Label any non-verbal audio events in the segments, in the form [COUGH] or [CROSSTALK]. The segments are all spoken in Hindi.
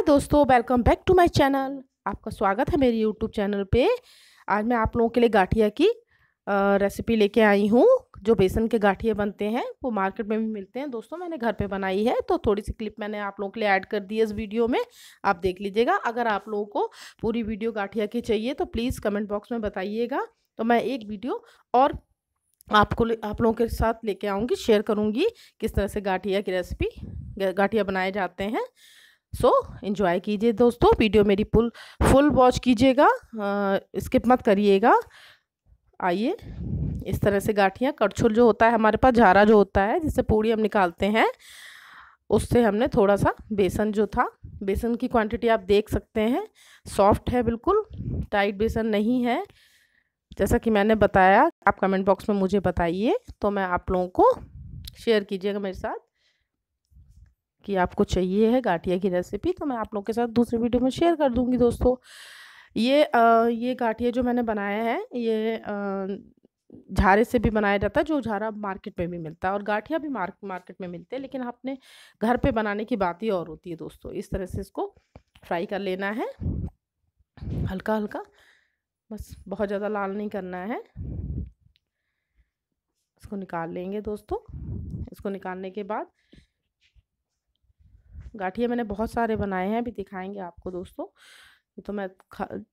हाय दोस्तों welcome back to my channel आपका स्वागत है मेरी यूट्यूब चैनल पे आज मैं आप लोगों के लिए गाठिया की रेसिपी लेके आई हूँ जो बेसन के गाठिया बनते हैं वो मार्केट में भी मिलते हैं दोस्तों मैंने घर पे बनाई है तो थोड़ी सी क्लिप मैंने आप लोगों के लिए ऐड कर दी है इस वीडियो में आप देख लीजिएगा अगर आप लोगों को पूरी वीडियो गाठिया की चाहिए तो प्लीज़ कमेंट बॉक्स में बताइएगा तो मैं एक वीडियो और आपको आप लोगों के साथ लेके आऊँगी शेयर करूँगी किस तरह से गाठिया की रेसिपी गाठिया बनाए जाते हैं सो इन्जॉय कीजिए दोस्तों वीडियो मेरी फुल फुल वॉच कीजिएगा स्किप मत करिएगा आइए इस तरह से गाठियाँ कड़छुल जो होता है हमारे पास झारा जो होता है जिससे पूड़ी हम निकालते हैं उससे हमने थोड़ा सा बेसन जो था बेसन की क्वांटिटी आप देख सकते हैं सॉफ्ट है बिल्कुल टाइट बेसन नहीं है जैसा कि मैंने बताया आप कमेंट बॉक्स में मुझे बताइए तो मैं आप लोगों को शेयर कीजिएगा मेरे साथ कि आपको चाहिए है गाठिया की रेसिपी तो मैं आप लोग के साथ दूसरे वीडियो में शेयर कर दूंगी दोस्तों ये आ, ये गाठिया जो मैंने बनाया है ये झारे से भी बनाया जाता है जो झारा मार्केट में भी मिलता है और गाठिया भी मार्क मार्केट में मिलते हैं लेकिन अपने घर पर बनाने की बात ही और होती है दोस्तों इस तरह से इसको फ्राई कर लेना है हल्का हल्का बस बहुत ज़्यादा लाल नहीं करना है इसको निकाल लेंगे दोस्तों इसको निकालने के बाद गाठिया मैंने बहुत सारे बनाए हैं अभी दिखाएंगे आपको दोस्तों तो मैं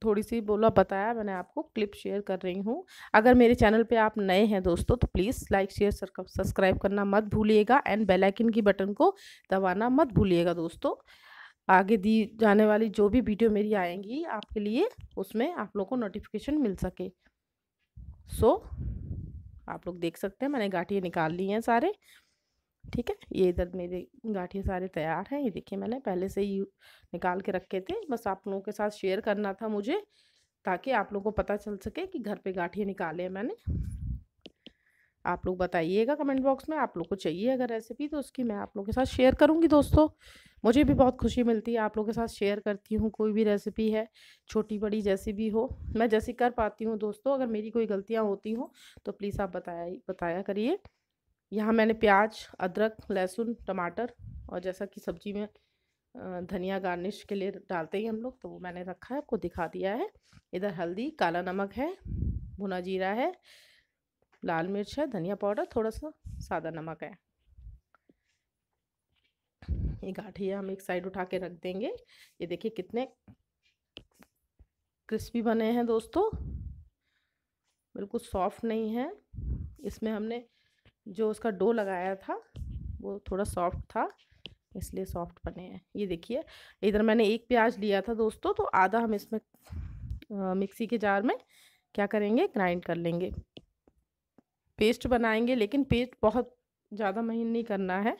थोड़ी सी बोला बताया मैंने आपको क्लिप शेयर कर रही हूँ अगर मेरे चैनल पे आप नए हैं दोस्तों तो प्लीज़ लाइक शेयर सब्सक्राइब करना मत भूलिएगा एंड बेल आइकन की बटन को दबाना मत भूलिएगा दोस्तों आगे दी जाने वाली जो भी वीडियो मेरी आएंगी आपके लिए उसमें आप लोग को नोटिफिकेशन मिल सके सो so, आप लोग देख सकते हैं मैंने गाठियाँ निकाल ली हैं सारे ठीक है ये इधर मेरे गाठिए सारे तैयार हैं ये देखिए मैंने पहले से ही निकाल के रखे थे बस आप लोगों के साथ शेयर करना था मुझे ताकि आप लोगों को पता चल सके कि घर पे गाठिए निकाले हैं मैंने आप लोग बताइएगा कमेंट बॉक्स में आप लोग को चाहिए अगर रेसिपी तो उसकी मैं आप लोगों के साथ शेयर करूँगी दोस्तों मुझे भी बहुत खुशी मिलती है आप लोगों के साथ शेयर करती हूँ कोई भी रेसिपी है छोटी बड़ी जैसी भी हो मैं जैसी कर पाती हूँ दोस्तों अगर मेरी कोई गलतियाँ होती हों तो प्लीज़ आप बताया बताया करिए यहाँ मैंने प्याज अदरक लहसुन टमाटर और जैसा कि सब्जी में धनिया गार्निश के लिए डालते ही हम लोग तो वो मैंने रखा है आपको दिखा दिया है इधर हल्दी काला नमक है भुना जीरा है लाल मिर्च है धनिया पाउडर थोड़ा सा सादा नमक है ये गाठिया हम एक साइड उठा के रख देंगे ये देखिए कितने क्रिस्पी बने हैं दोस्तों बिल्कुल सॉफ्ट नहीं है इसमें हमने जो उसका डो लगाया था वो थोड़ा सॉफ्ट था इसलिए सॉफ्ट बने हैं ये देखिए इधर मैंने एक प्याज लिया था दोस्तों तो आधा हम इसमें मिक्सी के जार में क्या करेंगे ग्राइंड कर लेंगे पेस्ट बनाएंगे लेकिन पेस्ट बहुत ज़्यादा महीन नहीं करना है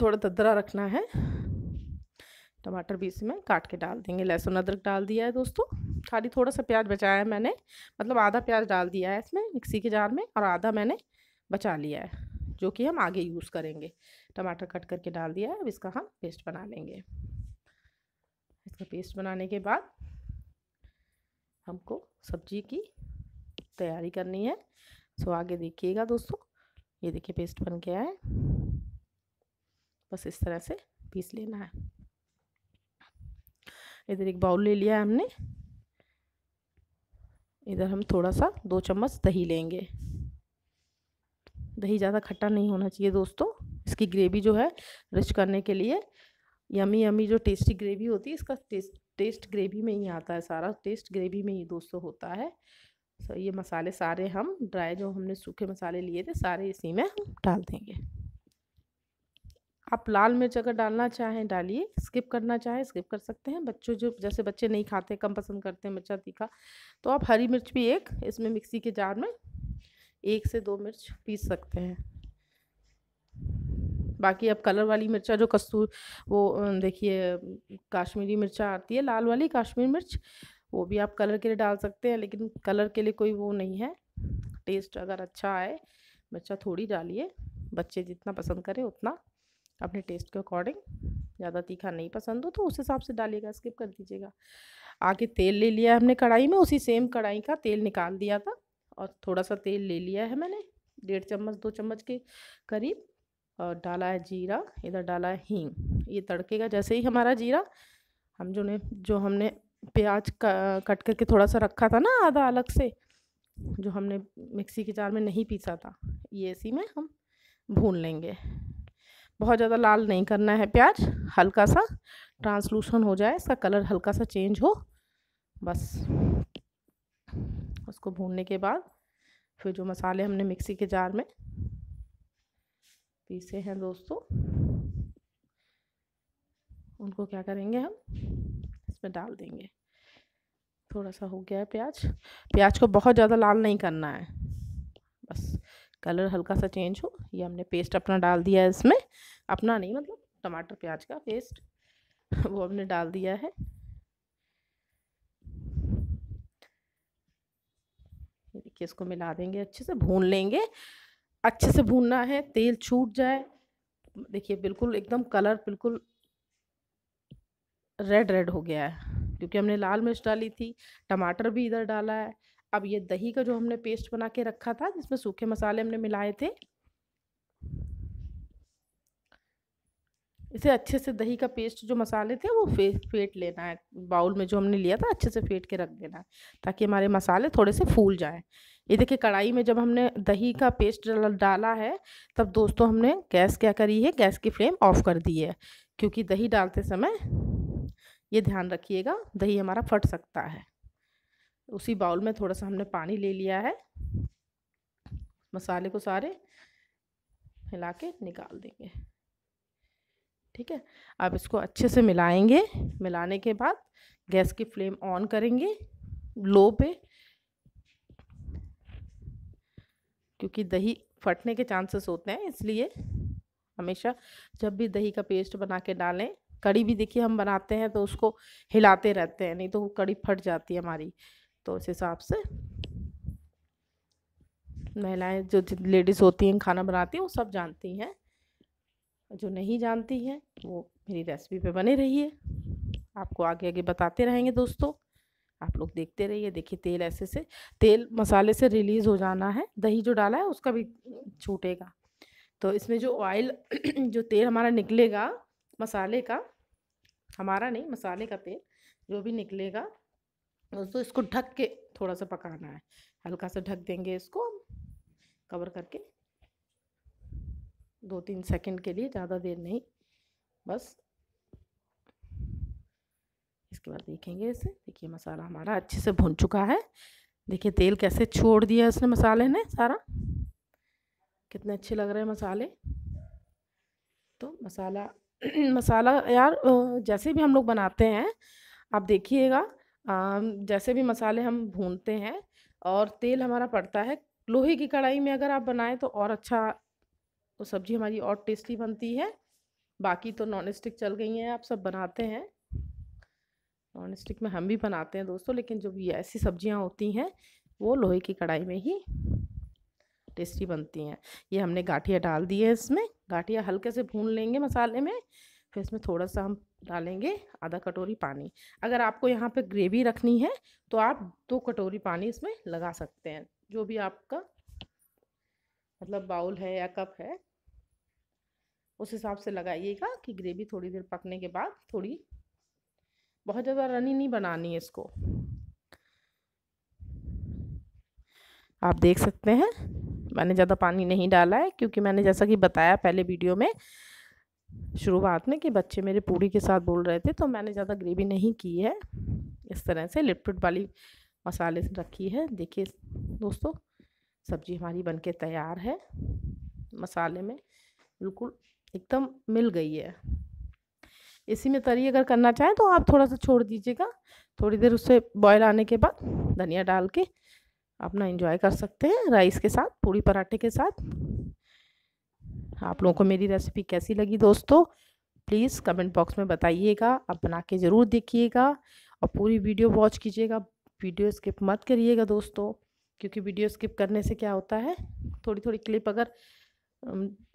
थोड़ा ददरा रखना है टमाटर भी इसमें काट के डाल देंगे लहसुन अदरक डाल दिया है दोस्तों खाली थोड़ा सा प्याज बचाया है मैंने मतलब आधा प्याज डाल दिया है इसमें मिक्सी के जार में और आधा मैंने बचा लिया है जो कि हम आगे यूज़ करेंगे टमाटर कट करके डाल दिया है अब इसका हम पेस्ट बना लेंगे इसका पेस्ट बनाने के बाद हमको सब्जी की तैयारी करनी है सो आगे देखिएगा दोस्तों ये देखिए पेस्ट बन गया है बस इस तरह से पीस लेना है इधर एक बाउल ले लिया हमने इधर हम थोड़ा सा दो चम्मच दही लेंगे दही ज़्यादा खट्टा नहीं होना चाहिए दोस्तों इसकी ग्रेवी जो है रिच करने के लिए यमी यमी जो टेस्टी ग्रेवी होती है इसका टेस्ट टेस्ट ग्रेवी में ही आता है सारा टेस्ट ग्रेवी में ही दोस्तों होता है सो ये मसाले सारे हम ड्राई जो हमने सूखे मसाले लिए थे सारे इसी में हम डाल देंगे आप लाल मिर्च अगर डालना चाहें डालिए स्किप करना चाहें स्किप कर सकते हैं बच्चों जो जैसे बच्चे नहीं खाते कम पसंद करते हैं मिर्चा तीखा तो आप हरी मिर्च भी एक इसमें मिक्सी के जार में एक से दो मिर्च पीस सकते हैं बाकी अब कलर वाली मिर्चा जो कस्तूर वो देखिए काश्मीरी मिर्चा आती है लाल वाली कश्मीरी मिर्च वो भी आप कलर के लिए डाल सकते हैं लेकिन कलर के लिए कोई वो नहीं है टेस्ट अगर अच्छा आए मिर्चा थोड़ी डालिए बच्चे जितना पसंद करें उतना अपने टेस्ट के अकॉर्डिंग ज़्यादा तीखा नहीं पसंद हो तो उस हिसाब से डालिएगा स्किप कर दीजिएगा आगे तेल ले लिया हमने कढ़ाई में उसी सेम कढ़ाई का तेल निकाल दिया था और थोड़ा सा तेल ले लिया है मैंने डेढ़ चम्मच दो चम्मच के करीब और डाला है जीरा इधर डाला है हींग ये तड़केगा जैसे ही हमारा जीरा हम जो ने जो हमने प्याज का, कट करके थोड़ा सा रखा था ना आधा अलग से जो हमने मिक्सी के जार में नहीं पीसा था ये इसी में हम भून लेंगे बहुत ज़्यादा लाल नहीं करना है प्याज हल्का सा ट्रांसलूसन हो जाए इसका कलर हल्का सा चेंज हो बस उसको भूनने के बाद फिर जो मसाले हमने मिक्सी के जार में पीसे हैं दोस्तों उनको क्या करेंगे हम इसमें डाल देंगे थोड़ा सा हो गया है प्याज प्याज को बहुत ज़्यादा लाल नहीं करना है बस कलर हल्का सा चेंज हो ये हमने पेस्ट अपना डाल दिया है इसमें अपना नहीं मतलब टमाटर प्याज का पेस्ट वो हमने डाल दिया है के इसको मिला देंगे अच्छे से भून लेंगे अच्छे से भूनना है तेल छूट जाए देखिए बिल्कुल एकदम कलर बिल्कुल रेड रेड हो गया है क्योंकि हमने लाल मिर्च डाली थी टमाटर भी इधर डाला है अब ये दही का जो हमने पेस्ट बना के रखा था जिसमें सूखे मसाले हमने मिलाए थे इसे अच्छे से दही का पेस्ट जो मसाले थे वो फेट फेंट लेना है बाउल में जो हमने लिया था अच्छे से फेंट के रख देना है ताकि हमारे मसाले थोड़े से फूल जाएँ ये देखिए कढ़ाई में जब हमने दही का पेस्ट डाला है तब दोस्तों हमने गैस क्या करी है गैस की फ्लेम ऑफ कर दी है क्योंकि दही डालते समय ये ध्यान रखिएगा दही हमारा फट सकता है उसी बाउल में थोड़ा सा हमने पानी ले लिया है मसाले को सारे हिला के निकाल देंगे ठीक है अब इसको अच्छे से मिलाएंगे मिलाने के बाद गैस की फ्लेम ऑन करेंगे लो पे क्योंकि दही फटने के चांसेस होते हैं इसलिए हमेशा जब भी दही का पेस्ट बना के डालें कड़ी भी देखिए हम बनाते हैं तो उसको हिलाते रहते हैं नहीं तो वो कड़ी फट जाती है हमारी तो उस हिसाब से महिलाएं जो लेडीज़ होती हैं खाना बनाती हैं वो सब जानती हैं जो नहीं जानती हैं वो मेरी रेसिपी पे बने रहिए आपको आगे आगे बताते रहेंगे दोस्तों आप लोग देखते रहिए देखिए तेल ऐसे से तेल मसाले से रिलीज़ हो जाना है दही जो डाला है उसका भी छूटेगा तो इसमें जो ऑयल [CLEARS THROAT] जो तेल हमारा निकलेगा मसाले का हमारा नहीं मसाले का तेल जो भी निकलेगा दोस्तों तो इसको ढक के थोड़ा सा पकाना है हल्का सा ढक देंगे इसको कवर करके दो तीन सेकंड के लिए ज़्यादा देर नहीं बस इसके बाद देखेंगे इसे देखिए मसाला हमारा अच्छे से भुन चुका है देखिए तेल कैसे छोड़ दिया इसने मसाले ने सारा कितने अच्छे लग रहे हैं मसाले तो मसाला [CLEARS THROAT] मसाला यार जैसे भी हम लोग बनाते हैं आप देखिएगा जैसे भी मसाले हम भूनते हैं और तेल हमारा पड़ता है लोहे की कढ़ाई में अगर आप बनाएं तो और अच्छा तो सब्ज़ी हमारी और टेस्टी बनती है बाकी तो नॉन स्टिक चल गई हैं आप सब बनाते हैं नॉन स्टिक में हम भी बनाते हैं दोस्तों लेकिन जो भी ऐसी सब्ज़ियाँ होती हैं वो लोहे की कढ़ाई में ही टेस्टी बनती हैं ये हमने गाठिया डाल दी है इसमें गाठिया हल्के से भून लेंगे मसाले में फिर इसमें थोड़ा सा हम डालेंगे आधा कटोरी पानी अगर आपको यहाँ पे ग्रेवी रखनी है तो आप दो कटोरी पानी इसमें लगा सकते हैं जो भी आपका मतलब बाउल है या कप है उस हिसाब से लगाइएगा कि ग्रेवी थोड़ी देर पकने के बाद थोड़ी बहुत ज़्यादा रनी नहीं बनानी है इसको आप देख सकते हैं मैंने ज़्यादा पानी नहीं डाला है क्योंकि मैंने जैसा कि बताया पहले वीडियो में शुरुआत में कि बच्चे मेरे पूरी के साथ बोल रहे थे तो मैंने ज़्यादा ग्रेवी नहीं की है इस तरह से लिपट वाली मसाले से रखी है देखिए दोस्तों सब्ज़ी हमारी बनके तैयार है मसाले में बिल्कुल एकदम मिल गई है इसी में तरी अगर करना चाहें तो आप थोड़ा सा छोड़ दीजिएगा थोड़ी देर उससे बॉयल आने के बाद धनिया डाल के अपना इंजॉय कर सकते हैं राइस के साथ पूड़ी पराठे के साथ आप लोगों को मेरी रेसिपी कैसी लगी दोस्तों प्लीज़ कमेंट बॉक्स में बताइएगा आप बना के ज़रूर देखिएगा और पूरी वीडियो वॉच कीजिएगा वीडियो स्किप मत करिएगा दोस्तों क्योंकि वीडियो स्किप करने से क्या होता है थोड़ी थोड़ी क्लिप अगर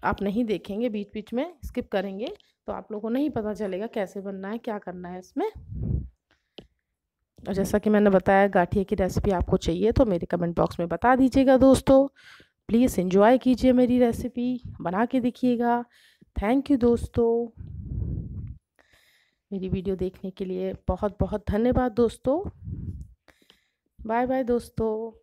आप नहीं देखेंगे बीच बीच में स्किप करेंगे तो आप लोगों को नहीं पता चलेगा कैसे बनना है क्या करना है इसमें और जैसा कि मैंने बताया गाठिया की रेसिपी आपको चाहिए तो मेरे कमेंट बॉक्स में बता दीजिएगा दोस्तों प्लीज़ इन्जॉय कीजिए मेरी रेसिपी बना के देखिएगा थैंक यू दोस्तों मेरी वीडियो देखने के लिए बहुत बहुत धन्यवाद दोस्तों बाय बाय दोस्तों